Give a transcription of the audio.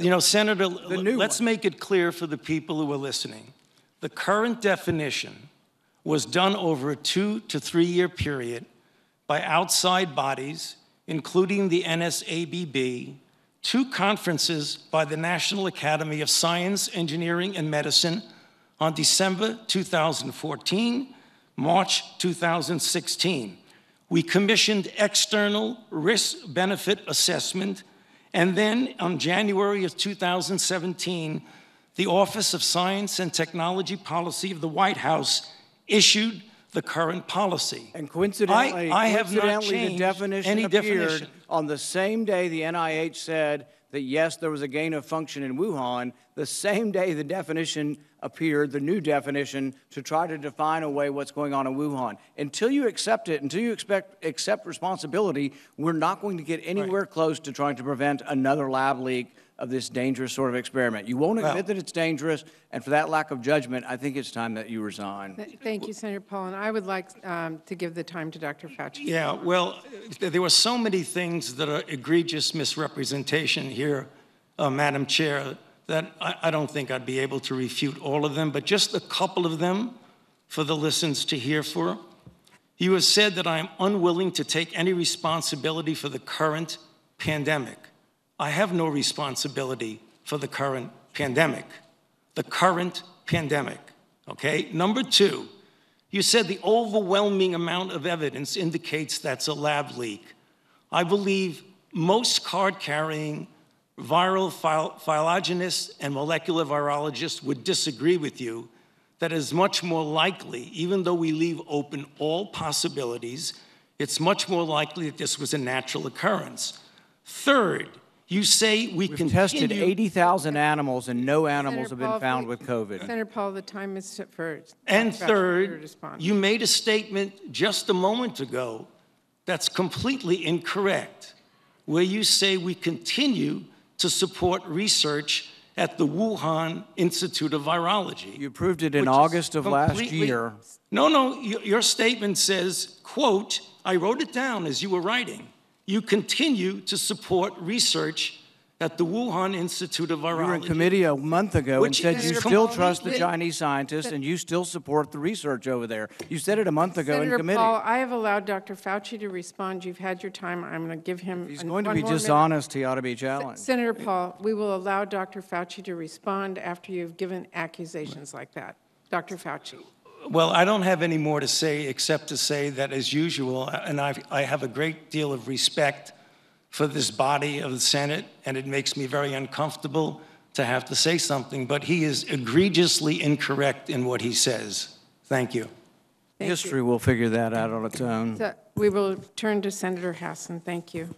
You know, Senator, let's one. make it clear for the people who are listening. The current definition was done over a two to three year period by outside bodies, including the NSABB, two conferences by the National Academy of Science, Engineering, and Medicine on December 2014, March 2016. We commissioned external risk benefit assessment and then on January of 2017, the Office of Science and Technology Policy of the White House issued the current policy. And coincidentally, I, I coincidentally the definition appeared definition. on the same day the NIH said that yes, there was a gain of function in Wuhan. The same day the definition appeared, the new definition, to try to define away what's going on in Wuhan. Until you accept it, until you expect, accept responsibility, we're not going to get anywhere right. close to trying to prevent another lab leak of this dangerous sort of experiment. You won't admit that it's dangerous, and for that lack of judgment, I think it's time that you resign. Th- Thank you, Senator Paul, and I would like um, to give the time to Dr. Fauci. Yeah, well, there were so many things that are egregious misrepresentation here, uh, Madam Chair, that I, I don't think I'd be able to refute all of them, but just a couple of them for the listens to hear for. You have said that I am unwilling to take any responsibility for the current pandemic. I have no responsibility for the current pandemic. The current pandemic, okay? Number two, you said the overwhelming amount of evidence indicates that's a lab leak. I believe most card carrying viral phylogenists and molecular virologists would disagree with you that is much more likely, even though we leave open all possibilities, it's much more likely that this was a natural occurrence. Third, you say we We've continue. tested 80,000 animals and no animals Senator have been Paul, found with COVID. Senator Paul, the time is up for. And third, you made a statement just a moment ago that's completely incorrect, where you say we continue to support research at the Wuhan Institute of Virology. You approved it in August of last year. No, no, your statement says, quote, I wrote it down as you were writing you continue to support research at the Wuhan Institute of Virology. You were in committee a month ago and said you still trust the Chinese scientists and you still support the research over there. You said it a month ago Senator in committee. Paul, I have allowed Dr. Fauci to respond. You've had your time. I'm going to give him. If he's an, going to be dishonest. Minute. He ought to be challenged. Senator Paul, we will allow Dr. Fauci to respond after you've given accusations like that. Dr. Fauci. Well, I don't have any more to say except to say that, as usual, uh, and I've, I have a great deal of respect for this body of the Senate, and it makes me very uncomfortable to have to say something, but he is egregiously incorrect in what he says. Thank you. Thank History you. will figure that out on its own. So we will turn to Senator Hassan. Thank you.